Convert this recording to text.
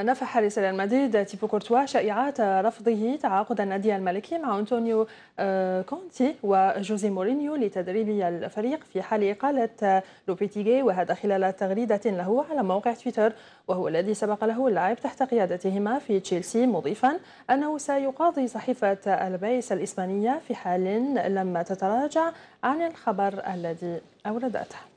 نفح رسالة مدريد تيبو كورتوا شائعات رفضه تعاقد النادي الملكي مع أنطونيو آه، كونتي وجوزي مورينيو لتدريب الفريق في حال إقالة لوبيتيغي وهذا خلال تغريدة له على موقع تويتر وهو الذي سبق له اللعب تحت قيادتهما في تشيلسي مضيفا أنه سيقاضي صحيفة البيس الإسبانية في حال لم تتراجع عن الخبر الذي أوردته